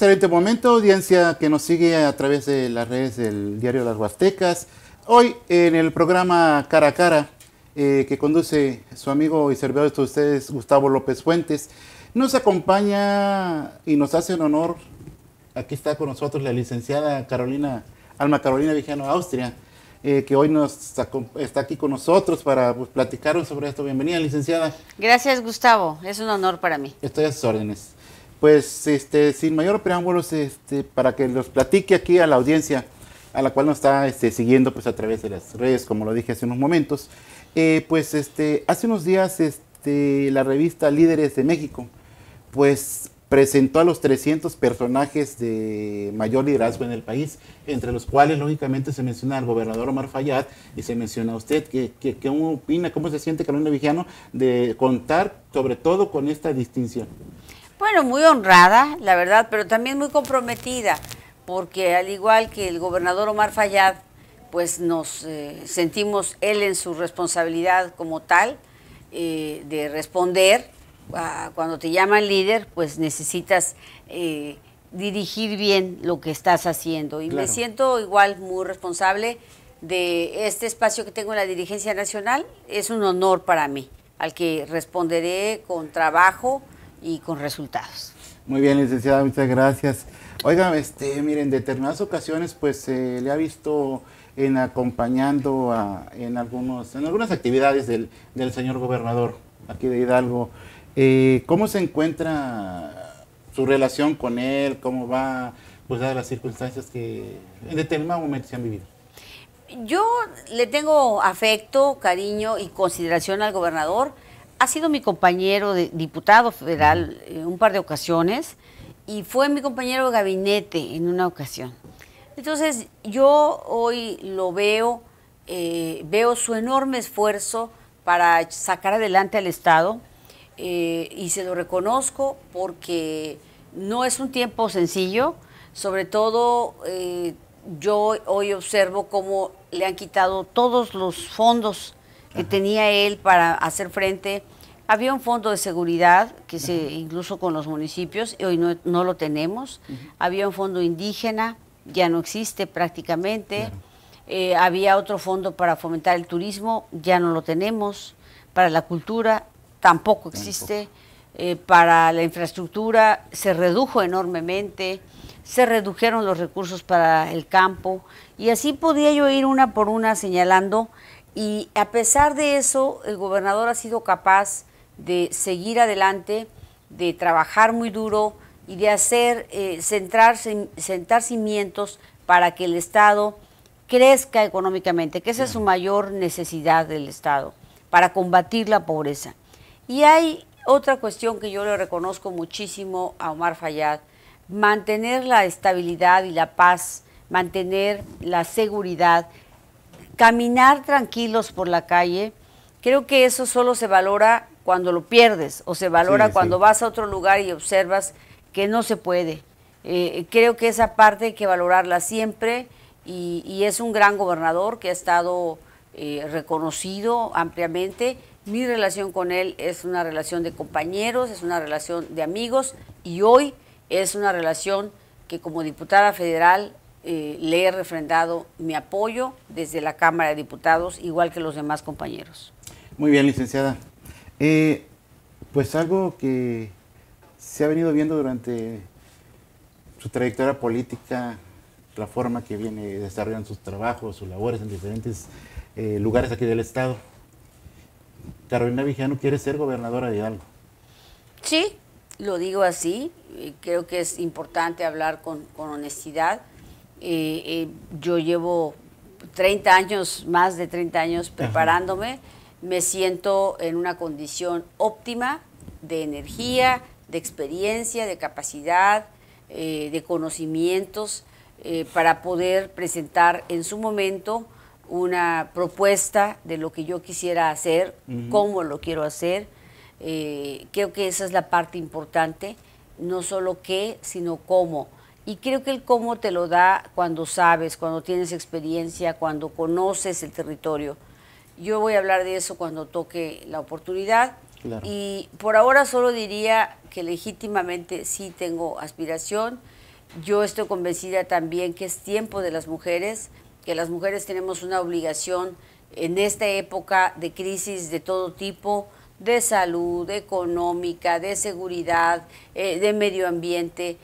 excelente momento, audiencia que nos sigue a través de las redes del diario Las Huastecas. Hoy en el programa Cara a Cara, eh, que conduce su amigo y servidor de ustedes, Gustavo López Fuentes, nos acompaña y nos hace un honor, aquí está con nosotros la licenciada Carolina, Alma Carolina Vigiano Austria, eh, que hoy nos está aquí con nosotros para pues, platicarnos sobre esto. Bienvenida, licenciada. Gracias, Gustavo. Es un honor para mí. Estoy a sus órdenes pues este, sin mayor preámbulos, este, para que los platique aquí a la audiencia, a la cual nos está este, siguiendo pues, a través de las redes, como lo dije hace unos momentos, eh, pues este, hace unos días este, la revista Líderes de México, pues presentó a los 300 personajes de mayor liderazgo en el país, entre los cuales lógicamente se menciona al gobernador Omar Fayad y se menciona a usted. que, opina, cómo se siente Carolina Vigiano de contar sobre todo con esta distinción? Bueno, muy honrada, la verdad, pero también muy comprometida, porque al igual que el gobernador Omar Fayad, pues nos eh, sentimos él en su responsabilidad como tal eh, de responder. cuando te llaman líder, pues necesitas eh, dirigir bien lo que estás haciendo. Y me siento igual muy responsable de este espacio que tengo en la dirigencia nacional. Es un honor para mí, al que responderé con trabajo y con resultados. Muy bien, licenciada, muchas gracias. Oiga, este, miren, en determinadas ocasiones pues se le ha visto en acompañando en, algunos, en algunas actividades del, del señor gobernador aquí de Hidalgo. Eh, ¿Cómo se encuentra su relación con él? ¿Cómo va, pues, las circunstancias que en determinado momento se han vivido? Yo le tengo afecto, cariño y consideración al gobernador ha sido mi compañero de diputado federal eh, un par de ocasiones y fue mi compañero de gabinete en una ocasión. Entonces yo hoy lo veo, eh, veo su enorme esfuerzo para sacar adelante al Estado eh, y se lo reconozco porque no es un tiempo sencillo, sobre todo yo hoy observo cómo le han quitado todos los fondos que tenía él para hacer frente. Había un fondo de seguridad, que se, incluso con los municipios, hoy no, lo tenemos. Había un fondo indígena, ya no existe prácticamente. Eh, había otro fondo para fomentar el turismo, ya no lo tenemos. Para la cultura, tampoco existe. Eh, para la infraestructura, se redujo enormemente. Se redujeron los recursos para el campo. Y así podía yo ir una por una señalando y a pesar de eso, el gobernador ha sido capaz de seguir adelante, de trabajar muy duro y de hacer, eh, centrarse, sentar cimientos para que el Estado crezca económicamente, que esa es su mayor necesidad del Estado, para combatir la pobreza. Y hay otra cuestión que yo le reconozco muchísimo a Omar Fayad, mantener la estabilidad y la paz, mantener la seguridad, caminar tranquilos por la calle, creo que eso solo se valora cuando lo pierdes o se valora cuando vas a otro lugar y observas que no se puede. Eh, creo que esa parte hay que valorarla siempre y, es un gran gobernador que ha estado eh, reconocido ampliamente. Mi relación con él es una relación de compañeros, es una relación de amigos y hoy es una relación que como diputada federal eh, le he refrendado mi apoyo desde la Cámara de Diputados, igual que los demás compañeros. Muy bien, licenciada. Eh, pues algo que se ha venido viendo durante su trayectoria política, la forma que viene desarrollando sus trabajos, sus labores en diferentes eh, lugares aquí del Estado. Carolina Vigiano quiere ser gobernadora de algo? Sí, lo digo así. Creo que es importante hablar con honestidad yo llevo 30 años, más de 30 años preparándome. Me siento en una condición óptima de energía, de experiencia, de capacidad, eh, de conocimientos eh, para poder presentar en su momento una propuesta de lo que yo quisiera hacer, cómo lo quiero hacer. Eh, creo que esa es la parte importante, no solo qué, sino cómo y creo que el cómo te lo da cuando sabes, cuando tienes experiencia, cuando conoces el territorio. Yo voy a hablar de eso cuando toque la oportunidad. Y por ahora solo diría que legítimamente sí tengo aspiración. Yo estoy convencida también que es tiempo de las mujeres, que las mujeres tenemos una obligación en esta época de crisis de todo tipo, de salud, económica, de seguridad, eh, de medio ambiente,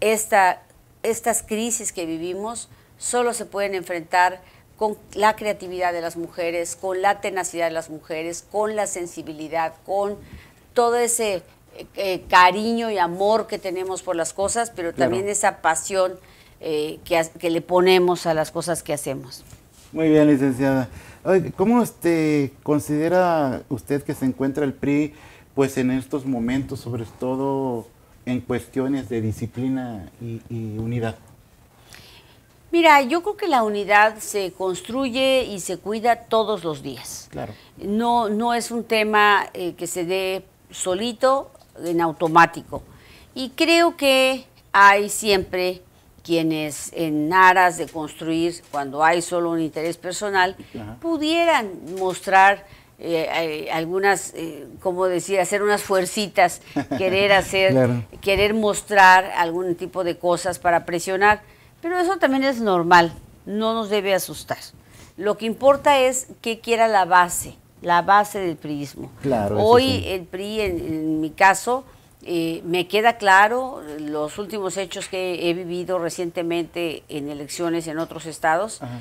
estas crisis que vivimos solo se pueden enfrentar con la creatividad de las mujeres, con la tenacidad de las mujeres, con la sensibilidad, con todo ese eh, eh, cariño y amor que tenemos por las cosas, pero también esa pasión eh, que, le ponemos a las cosas que hacemos. Muy bien, licenciada. ¿Cómo este, considera usted que se encuentra el PRI pues, en estos momentos, sobre todo en cuestiones de disciplina y, unidad? Mira, yo creo que la unidad se construye y se cuida todos los días. Claro. No, no es un tema eh, que se dé solito, en automático. Y creo que hay siempre quienes en aras de construir, cuando hay solo un interés personal, pudieran mostrar eh, algunas, eh, como decía, hacer unas fuercitas, querer hacer, querer mostrar algún tipo de cosas para presionar, pero eso también es normal, no nos debe asustar. Lo que importa es que quiera la base, la base del priismo. Claro, Hoy el PRI, en, mi caso, eh, me queda claro los últimos hechos que he vivido recientemente en elecciones en otros estados, Ajá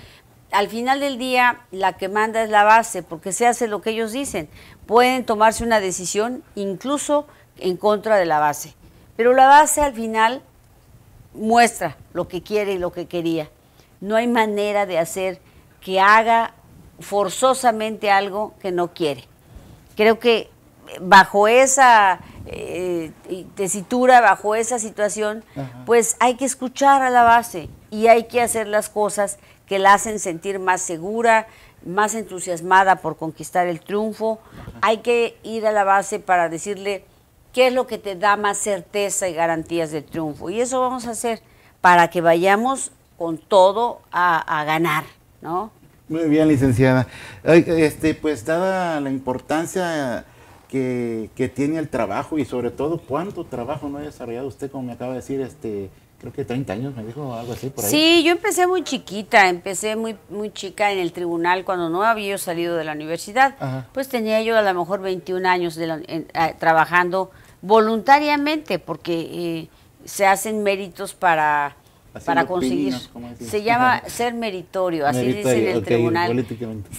al final del día la que manda es la base, porque se hace lo que ellos dicen. Pueden tomarse una decisión incluso en contra de la base, pero la base al final muestra lo que quiere y lo que quería. No hay manera de hacer que haga forzosamente algo que no quiere. Creo que bajo esa eh, eh, tesitura, bajo esa situación, pues hay que escuchar a la base y hay que hacer las cosas que la hacen sentir más segura, más entusiasmada por conquistar el triunfo. Hay que ir a la base para decirle qué es lo que te da más certeza y garantías de triunfo. Y eso vamos a hacer para que vayamos con todo a, a ganar, ¿no? Muy bien, licenciada. Este, pues dada la importancia que, tiene el trabajo y sobre todo cuánto trabajo no ha desarrollado usted, como me acaba de decir, este, creo que 30 años, me dijo algo así por ahí. Sí, yo empecé muy chiquita, empecé muy, muy chica en el tribunal cuando no había salido de la universidad. Pues tenía yo a lo mejor 21 años trabajando voluntariamente porque eh, se hacen méritos para... para conseguir. se llama ser meritorio, así dice en el tribunal.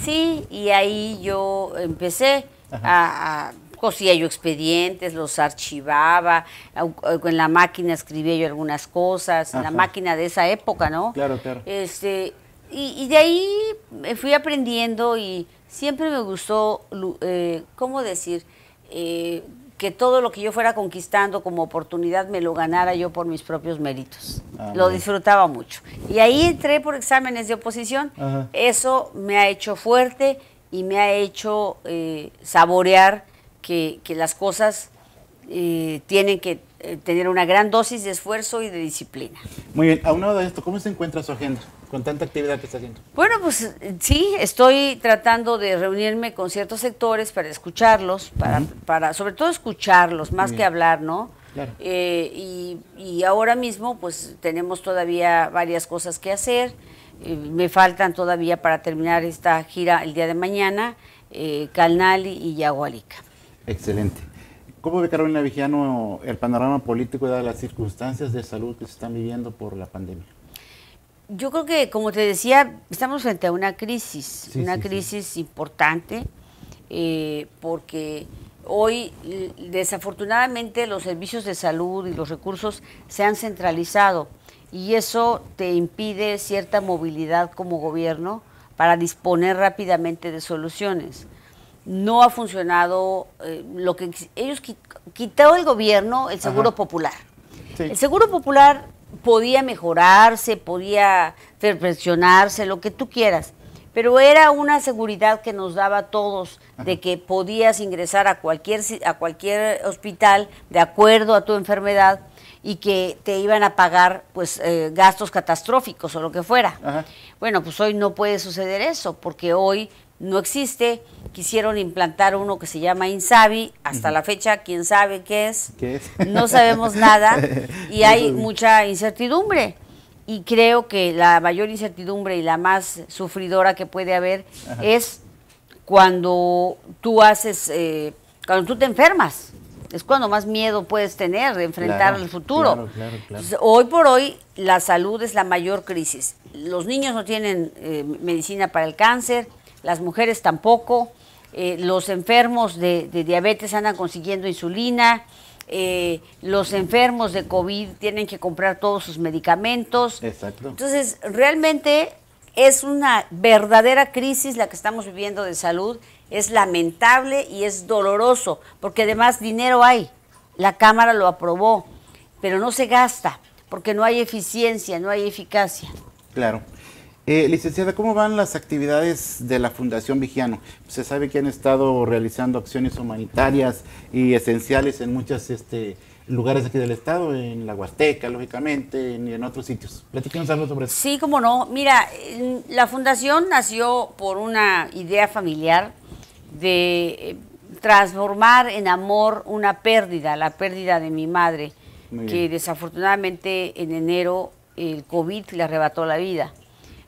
Sí, y ahí yo empecé a, cosía yo expedientes, los archivaba, en la máquina escribía yo algunas cosas, en la máquina de esa época, ¿no? Claro, claro. Este, y, de ahí me fui aprendiendo y siempre me gustó, eh, ¿cómo decir? Eh, que todo lo que yo fuera conquistando como oportunidad me lo ganara yo por mis propios méritos. Ah, lo disfrutaba mucho. Y ahí entré por exámenes de oposición. Eso me ha hecho fuerte y me ha hecho eh, saborear que, las cosas eh, tienen que eh, tener una gran dosis de esfuerzo y de disciplina. Muy bien, aunado de esto, ¿cómo se encuentra su agenda con tanta actividad que está haciendo? Bueno, pues sí, estoy tratando de reunirme con ciertos sectores para escucharlos, para, para sobre todo escucharlos, más que hablar, ¿no? y, y, ahora mismo pues tenemos todavía varias cosas que hacer. Eh, me faltan todavía para terminar esta gira el día de mañana, eh, Calnali y Yagualica. Excelente. ¿Cómo ve Carolina Vigiano el panorama político dadas las circunstancias de salud que se están viviendo por la pandemia? Yo creo que, como te decía, estamos frente a una crisis, una crisis importante, eh, porque hoy desafortunadamente los servicios de salud y los recursos se han centralizado y eso te impide cierta movilidad como gobierno para disponer rápidamente de soluciones. No ha funcionado eh, lo que ellos quitó el gobierno el seguro popular. El seguro popular podía mejorarse, podía perfeccionarse, lo que tú quieras, pero era una seguridad que nos daba a todos de que podías ingresar a cualquier a cualquier hospital de acuerdo a tu enfermedad y que te iban a pagar pues eh, gastos catastróficos o lo que fuera. Bueno, pues hoy no puede suceder eso porque hoy no existe. Quisieron implantar uno que se llama Insabi, hasta la fecha quién sabe qué es. No sabemos nada y hay mucha incertidumbre. Y creo que la mayor incertidumbre y la más sufridora que puede haber es cuando tú haces, eh, cuando tú te enfermas es cuando más miedo puedes tener de enfrentar el futuro. hoy por hoy la salud es la mayor crisis. Los niños no tienen eh, medicina para el cáncer, las mujeres tampoco, eh, los enfermos de, diabetes andan consiguiendo insulina, eh, los enfermos de COVID tienen que comprar todos sus medicamentos. Exacto. Entonces, realmente es una verdadera crisis la que estamos viviendo de salud es lamentable y es doloroso, porque además dinero hay. La Cámara lo aprobó, pero no se gasta, porque no hay eficiencia, no hay eficacia. Claro. Eh, licenciada, ¿cómo van las actividades de la Fundación Vigiano? Se sabe que han estado realizando acciones humanitarias y esenciales en muchos este, lugares aquí del estado, en la Huasteca, lógicamente, y en otros sitios. Platíquenos algo sobre eso. Sí, cómo no. Mira, la Fundación nació por una idea familiar de eh, transformar en amor una pérdida, la pérdida de mi madre, que desafortunadamente en enero el COVID le arrebató la vida.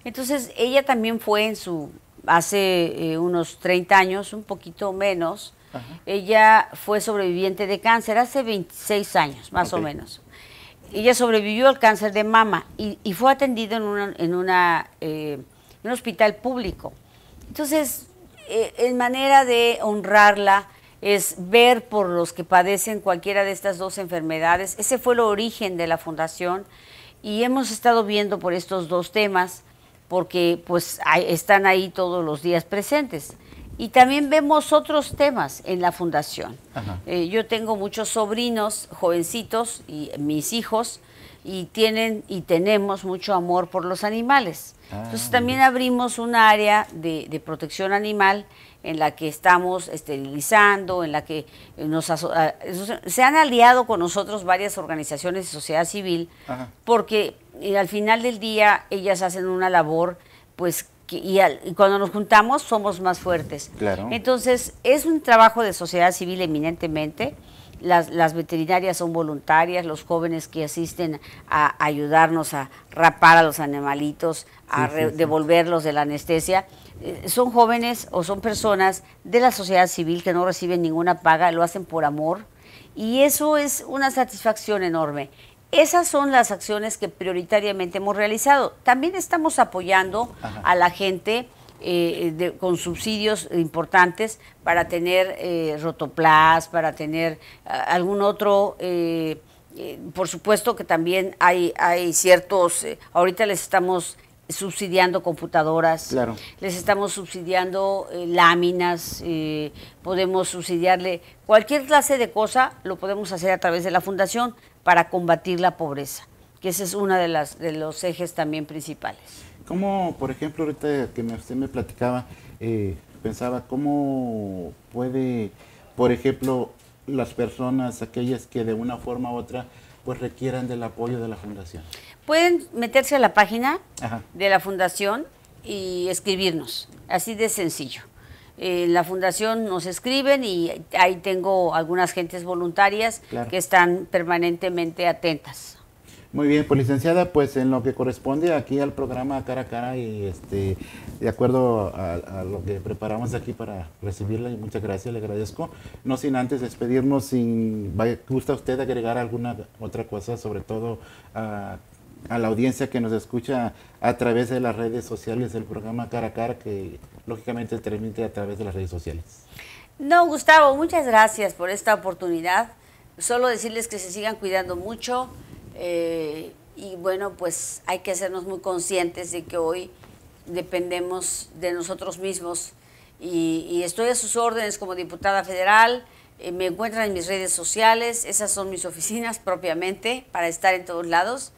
Entonces ella también fue en su, hace eh, unos 30 años, un poquito menos, ella fue sobreviviente de cáncer hace 26 años, más o menos. Ella sobrevivió al cáncer de mama y, fue atendida eh, en, un hospital público. Entonces, eh, en manera de honrarla es ver por los que padecen cualquiera de estas dos enfermedades. Ese fue el origen de la fundación y hemos estado viendo por estos dos temas porque pues están ahí todos los días presentes. Y también vemos otros temas en la fundación. Eh, yo tengo muchos sobrinos jovencitos y mis hijos y tienen y tenemos mucho amor por los animales. Ah, Entonces también abrimos un área de, protección animal en la que estamos esterilizando, en la que eh, nos ah, se han aliado con nosotros varias organizaciones de sociedad civil, porque eh, al final del día ellas hacen una labor, pues y, y, cuando nos juntamos somos más fuertes. Entonces, es un trabajo de sociedad civil eminentemente las, veterinarias son voluntarias, los jóvenes que asisten a ayudarnos a rapar a los animalitos, a devolverlos de la anestesia, eh, son jóvenes o son personas de la sociedad civil que no reciben ninguna paga, lo hacen por amor y eso es una satisfacción enorme. Esas son las acciones que prioritariamente hemos realizado. También estamos apoyando a la gente eh, con subsidios importantes para tener eh, rotoplas, para tener algún otro... Eh, eh, por supuesto que también hay, ciertos, ahorita les estamos subsidiando computadoras, les estamos subsidiando láminas, podemos subsidiarle cualquier clase de cosa, lo podemos hacer a través de la fundación para combatir la pobreza, que ese es uno de, de los ejes también principales. ¿Cómo, por ejemplo, ahorita que usted me platicaba, eh, pensaba, cómo puede, por ejemplo, las personas, aquellas que de una forma u otra, pues requieran del apoyo de la fundación? Pueden meterse a la página de la fundación y escribirnos, así de sencillo. Eh, en la fundación nos escriben y ahí tengo algunas gentes voluntarias que están permanentemente atentas muy bien, pues licenciada, pues en lo que corresponde aquí al programa Cara a Cara y este, de acuerdo a, lo que preparamos aquí para recibirla, muchas gracias, le agradezco. No sin antes despedirnos, sin, ¿gusta usted agregar alguna otra cosa, sobre todo a, la audiencia que nos escucha a través de las redes sociales del programa Cara a Cara, que lógicamente transmite a través de las redes sociales? No, Gustavo, muchas gracias por esta oportunidad. Solo decirles que se sigan cuidando mucho eh, y bueno, pues hay que hacernos muy conscientes de que hoy dependemos de nosotros mismos. Y, estoy a sus órdenes como diputada federal. Eh, me encuentran en mis redes sociales. Esas son mis oficinas propiamente para estar en todos lados.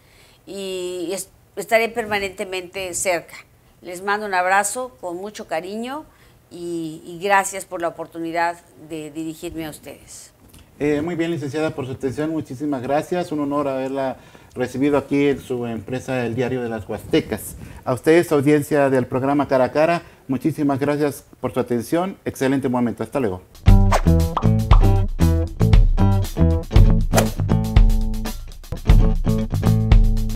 Y estaré permanentemente cerca. Les mando un abrazo con mucho cariño y gracias por la oportunidad de dirigirme a ustedes. Eh, muy bien, licenciada, por su atención. Muchísimas gracias. Un honor haberla recibido aquí en su empresa El Diario de las Huastecas. A ustedes, audiencia del programa Cara a Cara, muchísimas gracias por su atención. Excelente momento. Hasta luego.